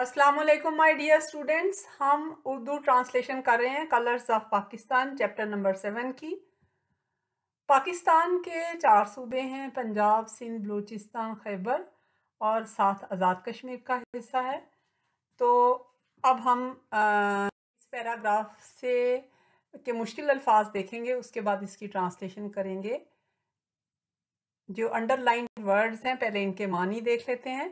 Aslam my dear students हम Urdu translation कर रहे हैं colours of Pakistan chapter number seven की पाकिस्तान के चार सूबे हैं पंजाब सिंध बलूचिस्तान खैबर और साथ आज़ाद कश्मीर का हिस्सा है तो अब हम इस पैराग्राफ से के मुश्किल अल्फाज देखेंगे उसके बाद इसकी ट्रांसलेशन करेंगे जो अंडरलाइन वर्ड्स हैं पहले इनके मानी देख लेते हैं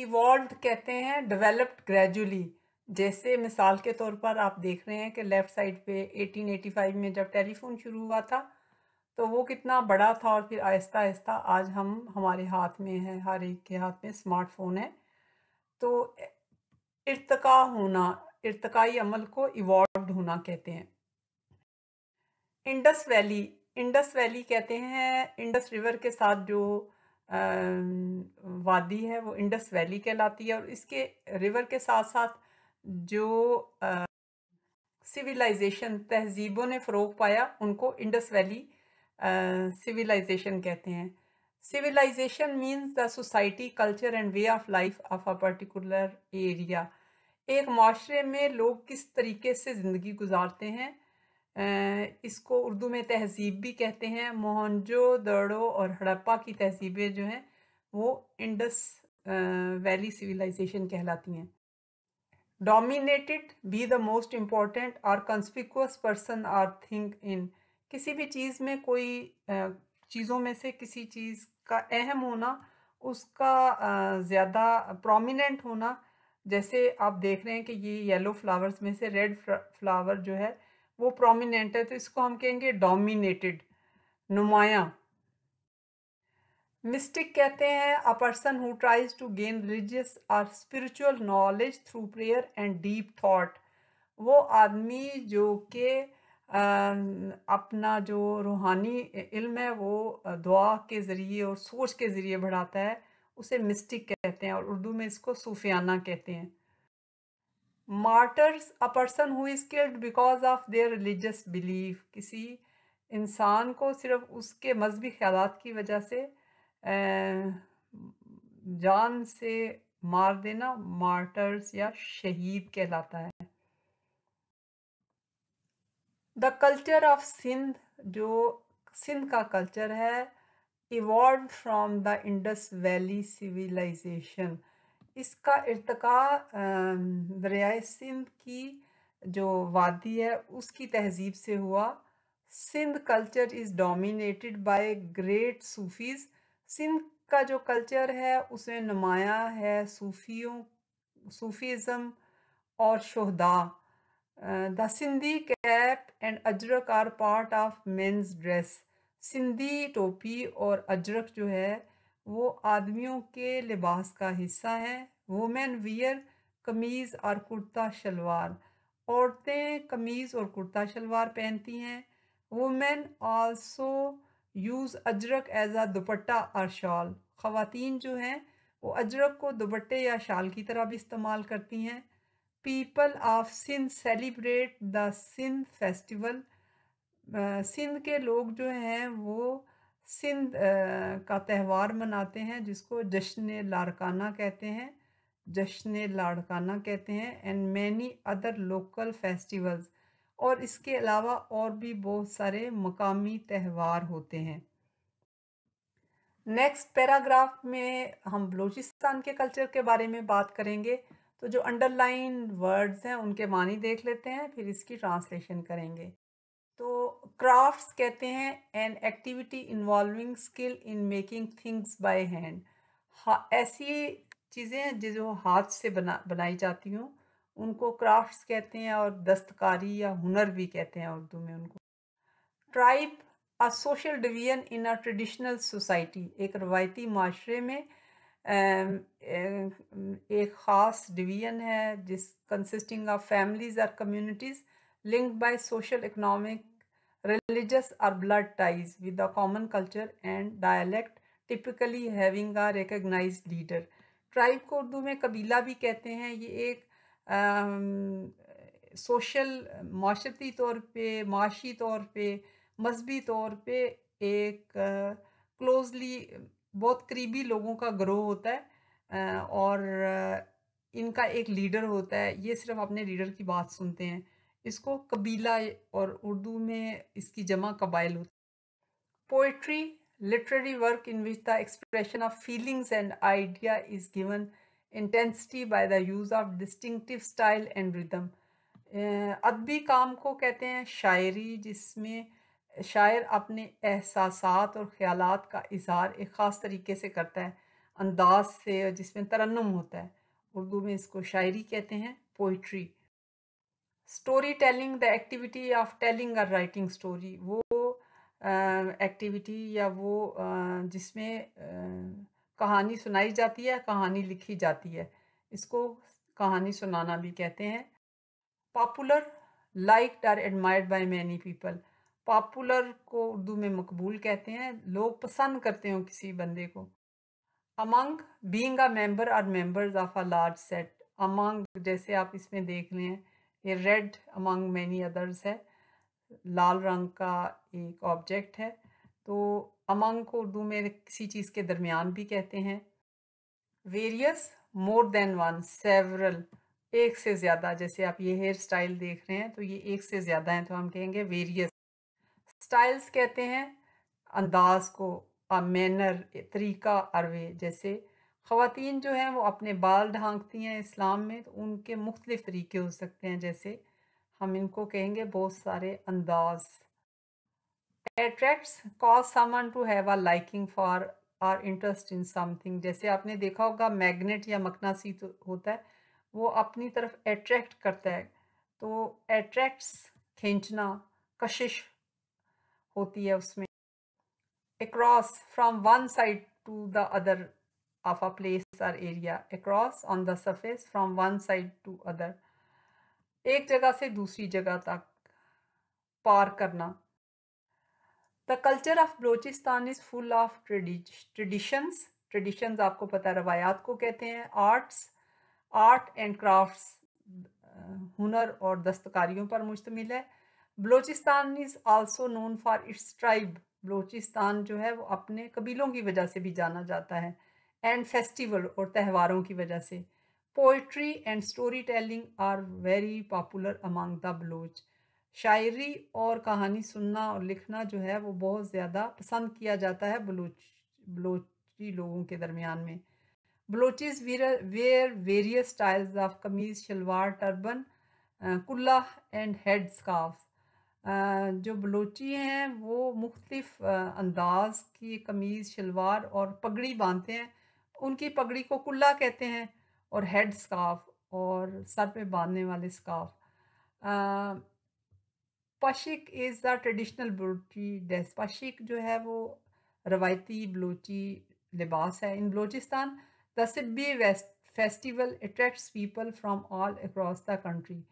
इवॉल्व कहते हैं डेवलप्ड ग्रेजुअली जैसे मिसाल के तौर पर आप देख रहे हैं कि लेफ़्ट साइड पे 1885 में जब टेलीफोन शुरू हुआ था तो वो कितना बड़ा था और फिर आहिस्ता आहिस्ता आज हम हमारे हाथ में है हर एक के हाथ में स्मार्टफोन है तो इरतका होना इरतकाई अमल को इवॉल्व होना कहते हैं इंडस वैली इंडस वैली कहते हैं इंडस रिवर के साथ जो वादी है वो इंडस वैली कहलाती है और इसके रिवर के साथ साथ जो सिविलाइजेशन तहजीबों ने फ़रोग पाया उनको इंडस वैली सिविलाइजेशन कहते हैं civilisation means the society culture and way of life of a particular area एक माशरे में लोग किस तरीके से ज़िंदगी गुजारते हैं इसको उर्दू में तहजीब भी कहते हैं मोहनजो दड़ो और हड़प्पा की तहजीबें जो हैं वो इंडस वैली सिविलाइजेशन कहलाती हैं dominated by the most important और conspicuous person or thing in किसी भी चीज़ में कोई चीज़ों में से किसी चीज़ का अहम होना उसका ज़्यादा प्रोमिनेंट होना जैसे आप देख रहे हैं कि ये येलो फ्लावर्स में से रेड फ्लावर जो है वो प्रोमिनेंट है तो इसको हम कहेंगे डोमिनेटेड नुमाया मिस्टिक कहते हैं a person who tries to gain religious और spiritual knowledge through prayer and deep thought वो आदमी जो के अपना जो रूहानी इल्म है वो दुआ के ज़रिए और सोच के ज़रिए बढ़ाता है उसे मिस्टिक कहते हैं और उर्दू में इसको सूफियाना कहते हैं martyrs a person who is killed because of their religious belief किसी इंसान को सिर्फ उसके मजहबी ख्याल की वजह से जान से मार देना मार्टर्स या शहीद कहलाता है द कल्चर ऑफ सिंध जो सिंध का कल्चर है evolve from the Indus valley civilisation इसका इरतका दरिया सिंध की जो वादी है उसकी तहजीब से हुआ Sindh culture is dominated by great Sufis Sindh का जो कल्चर है उसमें नुमाया है सूफियों सूफीज़म और शहदा the Sindhi cap and ajrak are part of men's dress Sindhi टोपी और अजरक जो है वो आदमियों के लिबास का हिस्सा है वुमेन वियर कमीज़ और कुर्ता शलवार औरतें कमीज़ और कुर्ता शलवार पहनती हैं women also use ajrak as a dupatta और शॉल ख़वातीन जो हैं वो अजरक को दुपट्टे या शाल की तरह भी इस्तेमाल करती हैं people of Sindh celebrate the Sindh festival Sindh के लोग जो हैं वो सिंध का त्यौहार मनाते हैं जिसको जश्न लाड़काना कहते हैं जश्न लाड़काना कहते हैं and many other local festivals और इसके अलावा और भी बहुत सारे मकामी त्यौहार होते हैं नेक्स्ट पैराग्राफ में हम बलूचिस्तान के कल्चर के बारे में बात करेंगे तो जो अंडरलाइन वर्ड्स हैं उनके मानी देख लेते हैं फिर इसकी ट्रांसलेशन करेंगे तो क्राफ्ट्स कहते हैं an activity involving skill in making things by hand ऐसी चीज़ें हैं जो हाथ से बना बनाई जाती हूँ उनको क्राफ्ट्स कहते हैं और दस्तकारी या हुनर भी कहते हैं उर्दू में उनको tribe a social division in a traditional society एक रवायती माशरे में एक ख़ास डिवीजन है जिस कंसिस्टिंग ऑफ फैमिलीज़ और communities linked by social, economic, religious or blood ties with the common culture and dialect typically having a recognized leader. Tribe को उर्दू में कबीला भी कहते हैं ये एक आ, सोशल माशरती तौर पे माशी तौर पे मजहबी तौर पे एक क्लोजली बहुत करीबी लोगों का ग्रोह होता है और इनका एक लीडर होता है ये सिर्फ अपने लीडर की बात सुनते हैं इसको कबीला और उर्दू में इसकी जमा कबाइल होती poetry literary work in which the expression of feelings and idea is given intensity by the use of distinctive style and rhythm अदबी काम को कहते हैं शायरी जिसमें शायर अपने एहसास और ख्याल का इजहार एक ख़ास तरीके से करता है अंदाज से और जिसमें तरन्नम होता है उर्दू में इसको शायरी कहते हैं poetry story telling the activity of telling और राइटिंग स्टोरी वो एक्टिविटी uh, या वो uh, जिसमें uh, कहानी सुनाई जाती है कहानी लिखी जाती है इसको कहानी सुनाना भी कहते हैं popular liked or admired by many people popular को उर्दू में मकबूल कहते हैं लोग पसंद करते हो किसी बंदे को among being a member or members of a large set among जैसे आप इसमें देख रहे हैं ये रेड अमंग मैनी अदर्स है लाल रंग का एक ऑब्जेक्ट है तो अमंग को उर्दू में किसी चीज़ के दरमियान भी कहते हैं various more than one several एक से ज़्यादा जैसे आप ये हेयर स्टाइल देख रहे हैं तो ये एक से ज़्यादा हैं तो हम कहेंगे वेरियस स्टाइल्स कहते हैं अंदाज को मैनर तरीका अरवे जैसे ख़वान जो हैं वो अपने बाल ढांकती हैं इस्लाम में तो उनके मुख्तलिफ़ तरीके हो सकते हैं जैसे हम इनको कहेंगे बहुत सारे अंदाज attracts cause someone to have a liking for or interest in something जैसे आपने देखा होगा मैग्नेट या मकनासी तो होता है वो अपनी तरफ एट्रैक्ट करता है तो एट्रैक्ट्स खींचना कशिश होती है उसमें across from one side to the other of a place or area across on the surface from one side to other एक जगह से दूसरी जगह तक पार करना the culture of Balochistan is full of traditions traditions आपको पता है रवायात को कहते हैं आर्ट्स आर्ट एंड क्राफ्ट्स हुनर और दस्तकारियों पर मुश्तमिल है Balochistan is also known for its tribe Balochistan जो है वो अपने कबीलों की वजह से भी जाना जाता है एंड फेस्टिवल और त्यौहारों की वजह से poetry and story telling are very popular among the Baloch शायरी और कहानी सुनना और लिखना जो है वो बहुत ज़्यादा पसंद किया जाता है बलोच बलोची लोगों के दरमियान में Balochis wear various styles of kameez shalwar turban kulla and head scarf जो बलोची हैं वो मुख्तफ अंदाज की कमीज़ शलवार और पगड़ी बांधते हैं उनकी पगड़ी को कुल्ला कहते हैं और हेड स्काफ और सर पे बांधने वाले scarf pashk is the traditional Balochi dress pashk जो है वो रवायती बलोची लिबास है in Balochistan the Sibi festival attracts people from all across the country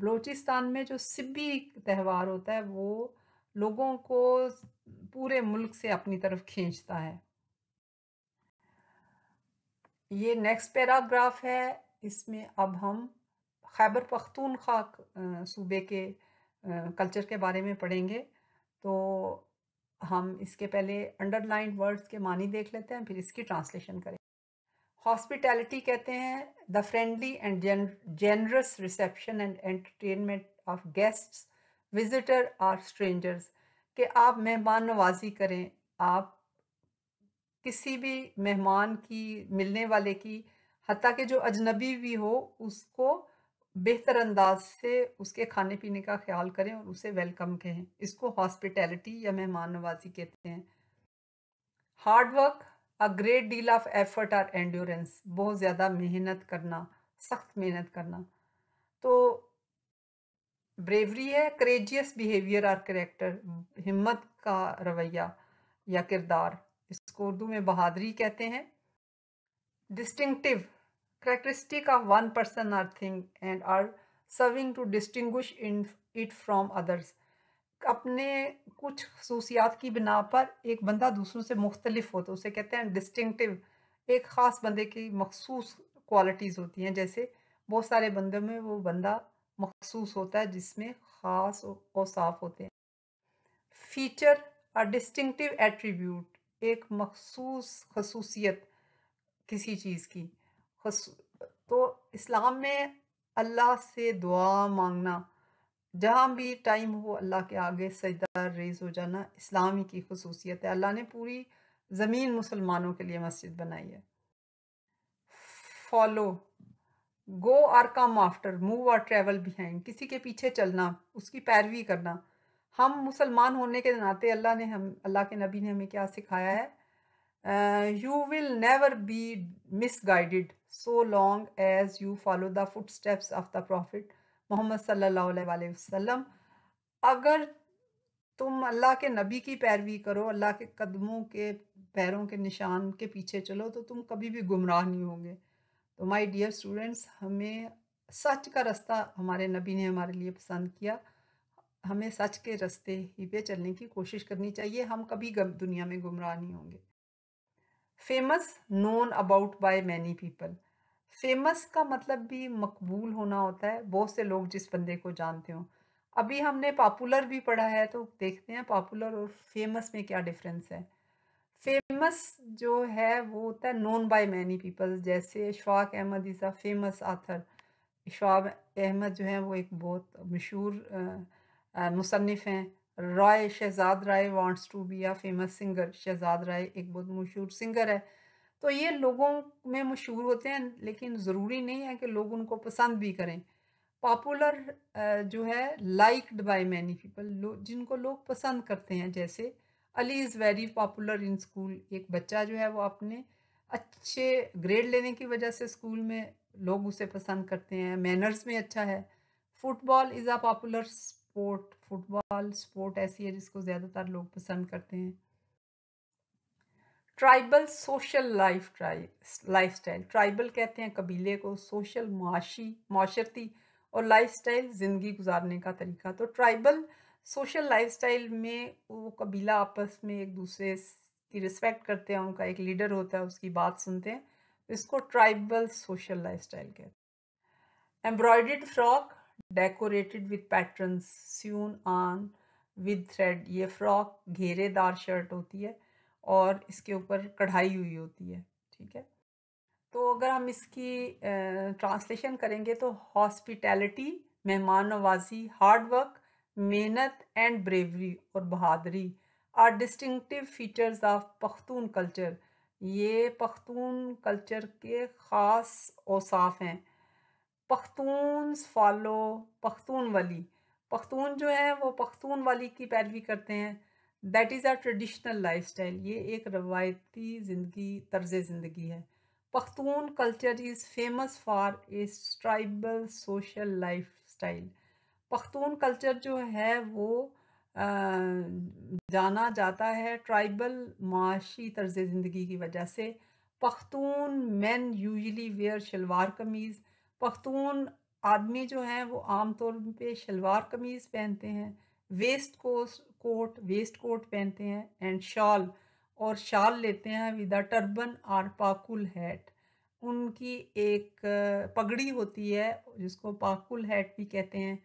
Balochistan में जो सिब्बी त्यौहार होता है वो लोगों को पूरे मुल्क से अपनी तरफ खींचता है ये नेक्स्ट पैराग्राफ है इसमें अब हम खैबर पख्तूनख्वा सूबे के कल्चर के बारे में पढ़ेंगे तो हम इसके पहले अंडरलाइन वर्ड्स के मानी देख लेते हैं फिर इसकी ट्रांसलेशन करें हॉस्पिटैलिटी कहते हैं the friendly and generous reception and entertainment of guests visitor और स्ट्रेंजर्स कि आप मेहमान नवाजी करें आप किसी भी मेहमान की मिलने वाले की हती कि जो अजनबी भी हो उसको बेहतर अंदाज से उसके खाने पीने का ख्याल करें और उसे वेलकम कहें इसको हॉस्पिटैलिटी या मेहमान नवाजी कहते हैं hard work a great deal of effort और एंड्योरेंस बहुत ज़्यादा मेहनत करना सख्त मेहनत करना तो ब्रेवरी है करेजियस बिहेवियर और करेक्टर हिम्मत का रवैया या किरदार इसको उर्दू में बहादरी कहते हैं distinctive characteristic of one person or thing and or serving to distinguish in it from अपने कुछ खसूसियात की बिना पर एक बंदा दूसरों से मुख्तलिफ हो तो उसे कहते हैं डिस्टिंगटिव एक ख़ास बंदे की मखसूस क्वालिटीज़ होती हैं जैसे बहुत सारे बंदों में वो बंदा मखसूस होता है जिसमें ख़ास और साफ होते हैं फीचर और डिस्टिंगटिव एट्रीब्यूट एक मखसूस खसूसियत किसी चीज़ की तो इस्लाम में अल्लाह से दुआ मांगना जहाँ भी टाइम हो अल्लाह के आगे सजदा रेज हो जाना इस्लाम ही की खसूसियत है अल्लाह ने पूरी ज़मीन मुसलमानों के लिए मस्जिद बनाई है follow go or come after move or travel behind किसी के पीछे चलना उसकी पैरवी करना हम मुसलमान होने के नाते अल्लाह ने हम अल्लाह के नबी ने हमें क्या सिखाया है you will never be misguided so long as you follow the footsteps of the prophet Muhammad सल्लाम अगर तुम अल्लाह के नबी की पैरवी करो अल्लाह के कदमों के पैरों के निशान के पीछे चलो तो तुम कभी भी गुमराह नहीं होंगे तो माई डियर स्टूडेंट्स हमें सच का रास्ता हमारे नबी ने हमारे लिए पसंद किया हमें सच के रास्ते ही पे चलने की कोशिश करनी चाहिए हम कभी दुनिया में गुमराह नहीं होंगे famous known about by many people famous का मतलब भी मकबूल होना होता है बहुत से लोग जिस बंदे को जानते हो अभी हमने पॉपुलर भी पढ़ा है तो देखते हैं पॉपुलर और फेमस में क्या डिफरेंस है फेमस जो है वो होता है नोन बाय मैनी पीपल जैसे Ishfaq Ahmad is a famous author Ishfaq Ahmad जो है वो एक बहुत मशहूर मुसनफ़ हैं Rai Shahzad Rai wants to be a famous singer Shahzad Rai एक बहुत मशहूर सिंगर है तो ये लोगों में मशहूर होते हैं लेकिन ज़रूरी नहीं है कि लोग उनको पसंद भी करें पॉपुलर जो है लाइकड बाई मैनी पीपल जिनको लोग पसंद करते हैं जैसे Ali is very popular in school एक बच्चा जो है वो अपने अच्छे ग्रेड लेने की वजह से स्कूल में लोग उसे पसंद करते हैं मैनर्स में अच्छा है football is a popular sport football sport ऐसी है जिसको ज़्यादातर लोग पसंद करते हैं ट्राइबल सोशल लाइफ ट्राइ लाइफ स्टाइल ट्राइबल कहते हैं कबीले को सोशल माशी माशरती और लाइफ स्टाइल ज़िंदगी गुजारने का तरीका तो ट्राइबल सोशल लाइफ स्टाइल में वो कबीला आपस में एक दूसरे की रिस्पेक्ट करते हैं उनका एक लीडर होता है उसकी बात सुनते हैं इसको ट्राइबल सोशल लाइफ स्टाइल कहते हैं embroidered frock decorated with patterns sewn on with thread ये फ्रॉक घेरेदार शर्ट होती है और इसके ऊपर कढ़ाई हुई होती है ठीक है तो अगर हम इसकी ट्रांसलेशन करेंगे तो हॉस्पिटैलिटी मेहमान नवाजी हार्डवर्क मेहनत एंड ब्रेवरी और बहादरी are distinctive features of Pashtun culture ये पख्तून कल्चर के ख़ास औसाफ हैं पख्तून फॉलो पख्तून वली पख्तून जो है वो पख्तून वाली की पैरवी करते हैं that is a traditional lifestyle ये एक रवायती ज़िंदगी तर्ज ज़िंदगी है Pashtun culture is famous for a tribal social lifestyle Pashtun culture जो है वो आ, जाना जाता है ट्राइबल माशी तर्ज ज़िंदगी की वजह से Pashtun men usually wear shalwar kameez Pashtun आदमी जो हैं वो आम तौर पे शलवार कमीज़ पहनते हैं वेस्ट कोस कोट वेस्ट कोट पहनते हैं एंड शॉल और शाल लेते हैं अ टर्बन और पाकुल हैट उनकी एक पगड़ी होती है जिसको पाकुल हैट भी कहते हैं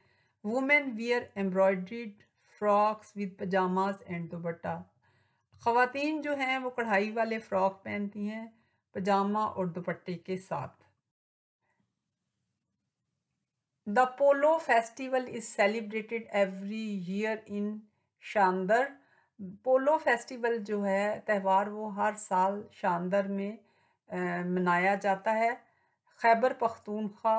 women wear embroidered frocks with pyjamas and dupatta ख़वातीन जो हैं वो कढ़ाई वाले फ़्रॉक पहनती हैं पजामा और दुपट्टे के साथ the polo festival is celebrated every year in Shandur polo festival जो है त्यौहार वो हर साल शानदर में आ, मनाया जाता है खैबर पख्तूनख्वा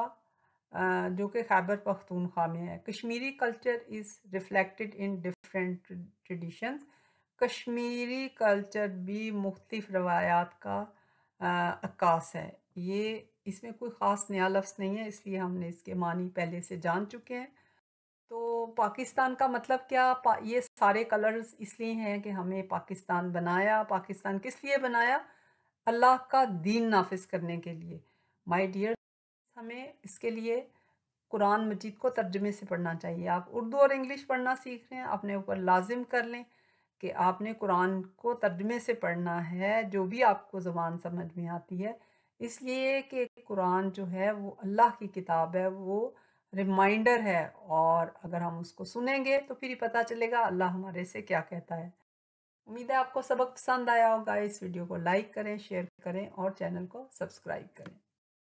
जो कि खैबर पख्तूनख्वा में है Kashmiri culture is reflected in different traditions Kashmiri culture भी मुख्तफ रवायात का अक्कास है ये इसमें कोई ख़ास नया लफ्ज़ नहीं है इसलिए हमने इसके मानी पहले से जान चुके हैं तो पाकिस्तान का मतलब क्या पा, ये सारे कलर्स इसलिए हैं कि हमें पाकिस्तान बनाया पाकिस्तान किस लिए बनाया अल्लाह का दीन नाफिज करने के लिए माई डियर हमें इसके लिए कुरान मजीद को तर्जमे से पढ़ना चाहिए आप उर्दू और इंग्लिश पढ़ना सीख रहे हैं अपने ऊपर लाजिम कर लें कि आपने कुरान को तर्जमे से पढ़ना है जो भी आपको ज़बान समझ में आती है इसलिए कि कुरान जो है वो अल्लाह की किताब है वो रिमाइंडर है और अगर हम उसको सुनेंगे तो फिर ही पता चलेगा अल्लाह हमारे से क्या कहता है उम्मीद है आपको सबक पसंद आया होगा इस वीडियो को लाइक करें शेयर करें और चैनल को सब्सक्राइब करें